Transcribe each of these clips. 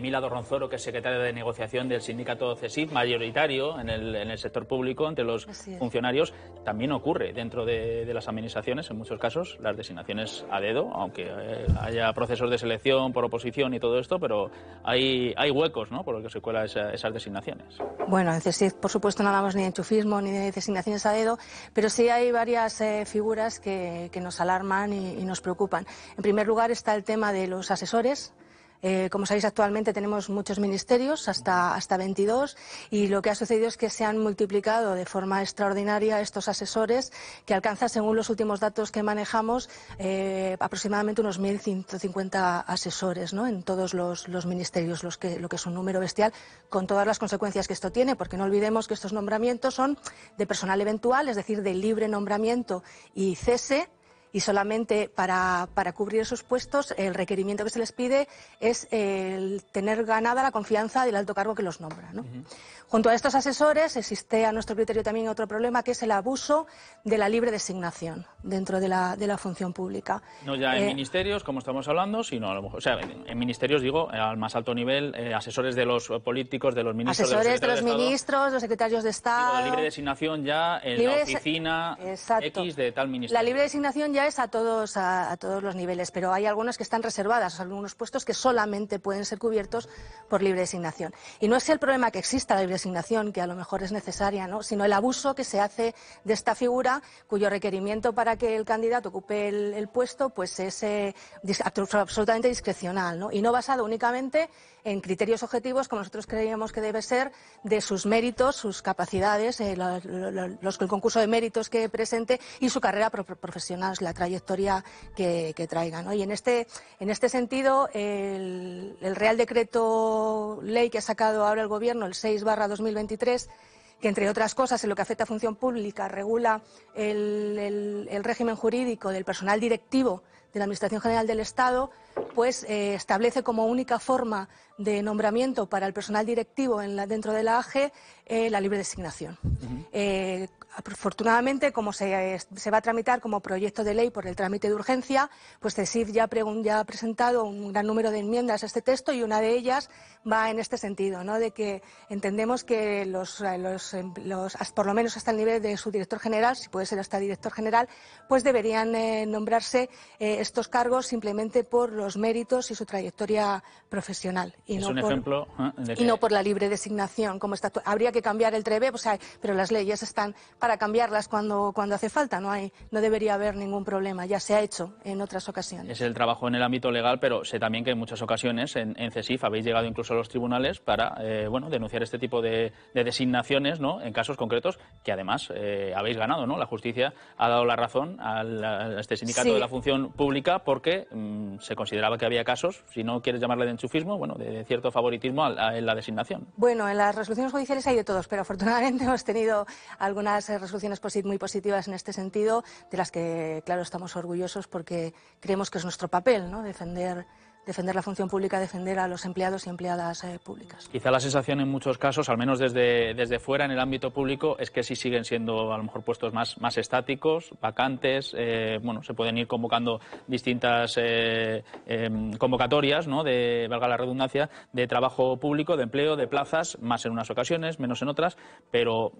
Emila Ronzoro, que es secretaria de negociación del sindicato CESIF, mayoritario en el, sector público, entre los funcionarios, también ocurre dentro de, las administraciones, en muchos casos, las designaciones a dedo, aunque eh, haya procesos de selección por oposición y todo esto, pero hay, huecos ¿no? por lo que se cuelan esas designaciones. Bueno, en CESIF, por supuesto, no hablamos ni de enchufismo ni de designaciones a dedo, pero sí hay varias eh, figuras que, nos alarman y nos preocupan. En primer lugar está el tema de los asesores eh, como sabéis, actualmente tenemos muchos ministerios, hasta, hasta 22, y lo que ha sucedido es que se han multiplicado de forma extraordinaria estos asesores, que alcanza, según los últimos datos que manejamos, eh, aproximadamente unos 1.150 asesores ¿no? en todos los, ministerios, lo que es un número bestial, con todas las consecuencias que esto tiene, porque no olvidemos que estos nombramientos son de personal eventual, es decir, de libre nombramiento y cese y solamente para, para, cubrir esos puestos el requerimiento que se les pide es el tener ganada la confianza del alto cargo que los nombra. Junto a estos asesores existe a nuestro criterio también otro problema que es el abuso de la libre designación dentro de la, de la función pública. No ya en eh, ministerios, como estamos hablando, sino a lo mejor, o sea, en, ministerios digo, eh, al más alto nivel, eh, asesores de los políticos, de los ministros, asesores de los, de los ministros, los secretarios de Estado. la libre designación ya en la oficina X de tal ministerio. La libre designación ya es a todos a, todos los niveles, pero hay algunos que están reservadas, algunos puestos que solamente pueden ser cubiertos por libre designación. Y no es el problema que exista la libre que a lo mejor es necesaria, ¿no? sino el abuso que se hace de esta figura cuyo requerimiento para que el candidato ocupe el, puesto pues es eh, absolutamente discrecional ¿no? y no basado únicamente en criterios objetivos como nosotros creíamos que debe ser de sus méritos, sus capacidades, eh, los, el concurso de méritos que presente y su carrera profesional, la trayectoria que, traiga. ¿no? Y en este, en este sentido, el, Real Decreto Ley que ha sacado ahora el Gobierno, el 6 barra 2023 que entre otras cosas en lo que afecta a función pública regula el, régimen jurídico del personal directivo de la Administración General del Estado, pues eh, establece como única forma de nombramiento para el personal directivo dentro de la AGE... Eh, la libre designación. Eh, afortunadamente, como se, va a tramitar como proyecto de ley por el trámite de urgencia, pues CESIF ya, ya, ha presentado un gran número de enmiendas a este texto y una de ellas va en este sentido, ¿no? de que entendemos que los, por lo menos hasta el nivel de su director general, si puede ser hasta director general, pues deberían eh, nombrarse estos cargos simplemente por los méritos y su trayectoria profesional y es no un por, ejemplo ¿eh? y no por la libre designación como está habría que cambiar el TREVE, pues o pero las leyes están para cambiarlas cuando cuando hace falta, no hay no debería haber ningún problema, ya se ha hecho en otras ocasiones. Es el trabajo en el ámbito legal, pero sé también que en muchas ocasiones en, CESIF habéis llegado incluso a los tribunales para eh, bueno, denunciar este tipo de, designaciones, ¿no? En casos concretos que además eh, habéis ganado, ¿no? La justicia ha dado la razón a, este sindicato de la función pública porque mm, se consideraba que había casos, si no quieres llamarle de enchufismo, bueno, de cierto favoritismo en la designación. Bueno, en las resoluciones judiciales hay de todos, pero afortunadamente hemos tenido algunas eh, resoluciones muy positivas en este sentido, de las que, claro, estamos orgullosos porque creemos que es nuestro papel, ¿no? Defender defender la función pública, defender a los empleados y empleadas eh, públicas. Quizá la sensación en muchos casos, al menos desde, desde fuera en el ámbito público, es que sí siguen siendo a lo mejor puestos más, más estáticos, vacantes, eh, bueno, se pueden ir convocando distintas eh, em, convocatorias, ¿no? de, valga la redundancia, de trabajo público, de empleo, de plazas, más en unas ocasiones, menos en otras, pero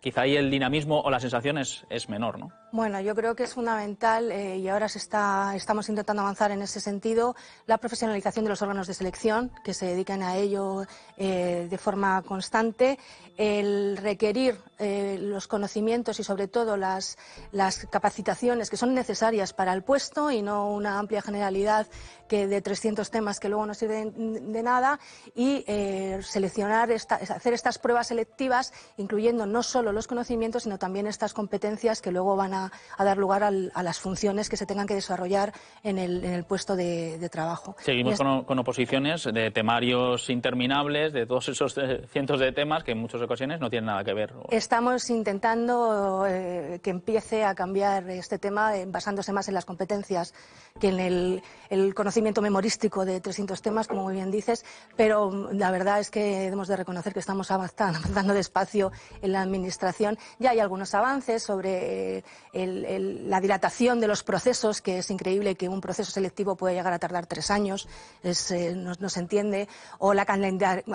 quizá ahí el dinamismo o la sensación es, menor, ¿no? Bueno, yo creo que es fundamental y ahora se está, estamos intentando avanzar en ese sentido la profesionalización de los órganos de selección, que se dedican a ello eh, de forma constante, el requerir eh, los conocimientos y sobre todo las, capacitaciones que son necesarias para el puesto y no una amplia generalidad que de 300 temas que luego no sirven de nada y eh, seleccionar, hacer estas pruebas selectivas, incluyendo no solo los conocimientos, sino también estas competencias que luego van a, dar lugar a las funciones que se tengan que desarrollar en el, puesto de trabajo. Seguimos con, oposiciones de temarios interminables, de todos esos eh, cientos de temas que en muchas ocasiones no tienen nada que ver. Estamos intentando eh, que empiece a cambiar este tema eh, basándose más en las competencias que en el, conocimiento memorístico de 300 temas, como muy bien dices, pero la verdad es que debemos de reconocer que estamos avanzando, despacio en la Administración. Ya hay algunos avances sobre la dilatación de los procesos, que es increíble que un proceso selectivo pueda llegar a tardar tres años, eh, nos, entiende, o la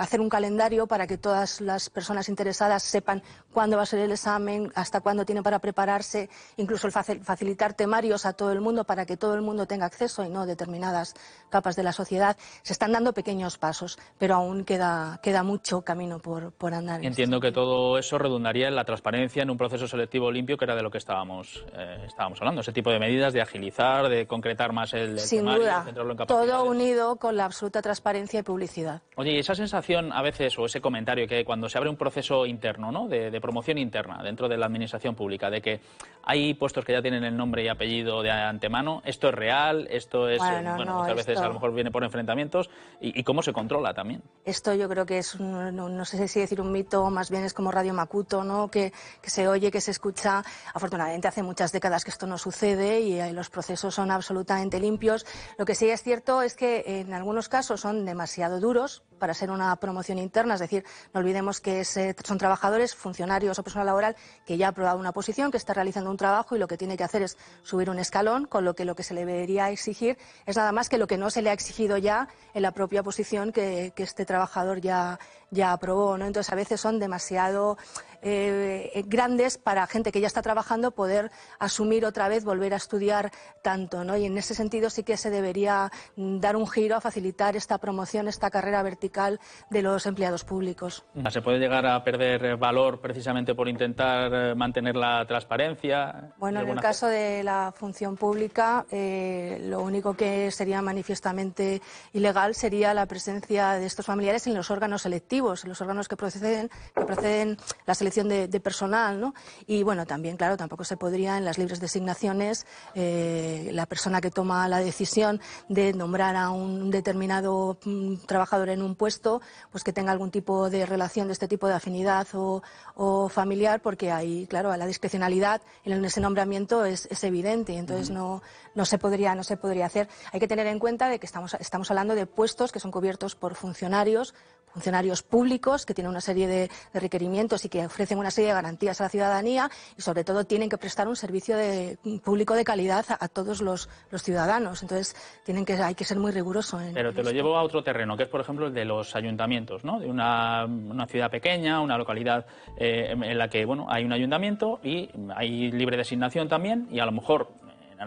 hacer un calendario para que todas las personas interesadas sepan cuándo va a ser el examen, hasta cuándo tienen para prepararse, incluso facilitar temarios a todo el mundo para que todo el mundo tenga acceso y no determinadas capas de la sociedad. Se están dando pequeños pasos, pero aún queda, queda mucho camino por, por andar. Entiendo este que todo eso redundaría en la transparencia, en un proceso selectivo limpio, que era de lo que estábamos, eh, estábamos hablando, ese tipo de medidas de agilizar, de concretar más el, Sin duda. centrarlo en todo unido con la absoluta transparencia y publicidad. Oye, y esa sensación a veces, o ese comentario que cuando se abre un proceso interno, ¿no? De, promoción interna dentro de la administración pública, de que hay puestos que ya tienen el nombre y apellido de antemano, esto es real, esto es. Bueno, eh, no, muchas veces a lo mejor viene por enfrentamientos, y, cómo se controla también. Esto yo creo que es, no, sé si decir un mito, más bien es como Radio Macuto, ¿no? Que, que se oye, que se escucha. Afortunadamente hace muchas décadas que esto no sucede y eh, los procesos son absolutamente limpios. Lo que sí es cierto es que en algunos casos son demasiado duros para ser una promoción interna, es decir, no olvidemos que son trabajadores, funcionarios o personal laboral que ya ha aprobado una posición, que está realizando un trabajo y lo que tiene que hacer es subir un escalón, con lo que lo que se le debería exigir es nada más que lo que no se le ha exigido ya en la propia posición que, este trabajador ya, ya aprobó. ¿no? Entonces, a veces son demasiado eh, grandes para gente que ya está trabajando poder asumir otra vez, volver a estudiar tanto. Y en ese sentido sí que se debería dar un giro a facilitar esta promoción, esta carrera vertical de los empleados públicos. Ah, ¿Se puede llegar a perder eh, valor precisamente por intentar eh, mantener la transparencia? Bueno, en el caso de la función pública, lo único que sería manifiestamente ilegal sería la presencia de estos familiares en los órganos selectivos, en los órganos que proceden, que proceden la selección de, personal, ¿no? Y bueno, también, claro, tampoco se podría en las libres designaciones eh, la persona que toma la decisión de nombrar a un determinado mm, trabajador en un puesto, pues que tenga algún tipo de relación de este tipo de afinidad o, familiar, porque ahí, claro, la discrecionalidad en ese nombramiento es, evidente. evidente, entonces no, no se podría, no se podría hacer. Hay que tener en cuenta de que estamos, estamos hablando de puestos que son cubiertos por funcionarios, funcionarios públicos que tienen una serie de, de requerimientos y que ofrecen una serie de garantías a la ciudadanía y sobre todo tienen que prestar un servicio de, público de calidad a, todos los, ciudadanos. Entonces tienen que, hay que ser muy riguroso. En Pero te lo llevo a otro terreno, que es por ejemplo el de los ayuntamientos, De una, ciudad pequeña, una localidad eh, en la que bueno hay un ayuntamiento y hay libre designación también y a lo mejor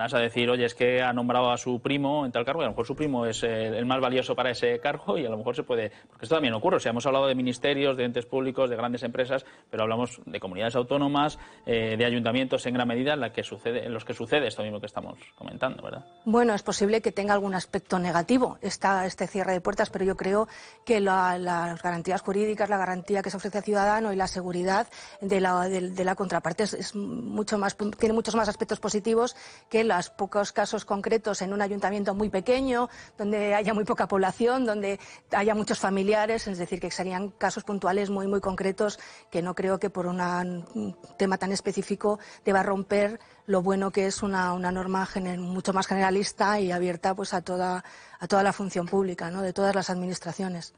a decir, oye, es que ha nombrado a su primo en tal cargo y a lo mejor su primo es eh, el más valioso para ese cargo y a lo mejor se puede. Porque esto también ocurre. O sea, hemos hablado de ministerios, de entes públicos, de grandes empresas, pero hablamos de comunidades autónomas, eh, de ayuntamientos en gran medida en, la que sucede, en los que sucede esto mismo que estamos comentando, ¿verdad? Bueno, es posible que tenga algún aspecto negativo esta, este cierre de puertas, pero yo creo que las garantías jurídicas, la garantía que se ofrece al ciudadano y la seguridad de la, contraparte mucho más, tiene muchos más aspectos positivos que los pocos casos concretos en un ayuntamiento muy pequeño, donde haya muy poca población, donde haya muchos familiares, es decir, que serían casos puntuales muy, muy concretos que no creo que por un tema tan específico deba romper lo bueno que es una, norma mucho más generalista y abierta pues, a, toda, a toda la función pública, ¿no? de todas las administraciones.